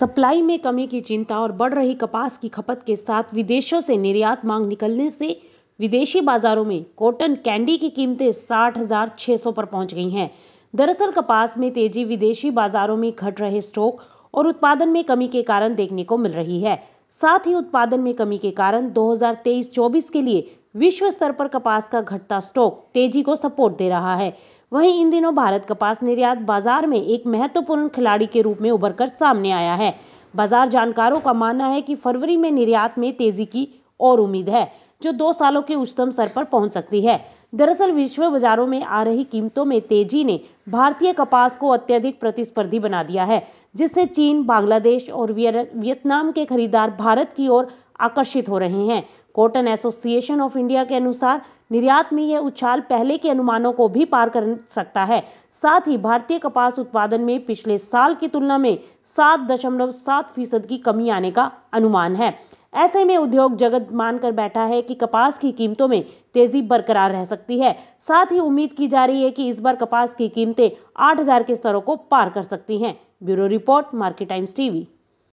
supply में कमी की चिंता और बढ़ रही कपास की खपत के साथ विदेशों से निर्यात मांग निकलने से विदेशी बाजारों में कॉटन कैंडी की कीमतें साठ हजार छह सौ पर पहुंच गई हैं दरअसल कपास में तेजी विदेशी बाजारों में घट रहे स्टॉक और उत्पादन में कमी के कारण देखने को मिल रही है साथ ही उत्पादन में कमी के कारण 2023-24 के लिए विश्व स्तर पर कपास का घटता स्टॉक तेजी को सपोर्ट दे रहा है वहीं इन दिनों भारत कपास निर्यात बाजार में एक महत्वपूर्ण खिलाड़ी के रूप में उभर कर सामने आया है बाजार जानकारों का मानना है कि फरवरी में निर्यात में तेजी की और उम्मीद है जो दो सालों के उच्चतम स्तर पर पहुंच सकती है दरअसल विश्व बाजारों में आ रही कीमतों में तेजी ने भारतीय कपास को अत्यधिक प्रतिस्पर्धी बना दिया है जिससे चीन बांग्लादेश और वियतनाम के खरीदार भारत की ओर आकर्षित हो रहे हैं कॉटन एसोसिएशन ऑफ इंडिया के अनुसार निर्यात में यह उछाल पहले के अनुमानों को भी पार कर सकता है साथ ही भारतीय कपास उत्पादन में पिछले साल की तुलना में सात दशमलव सात फीसद की कमी आने का अनुमान है ऐसे में उद्योग जगत मानकर बैठा है कि कपास की कीमतों में तेजी बरकरार रह सकती है साथ ही उम्मीद की जा रही है कि इस बार कपास की कीमतें 8000 के स्तरों को पार कर सकती हैं bureau report Market Times TV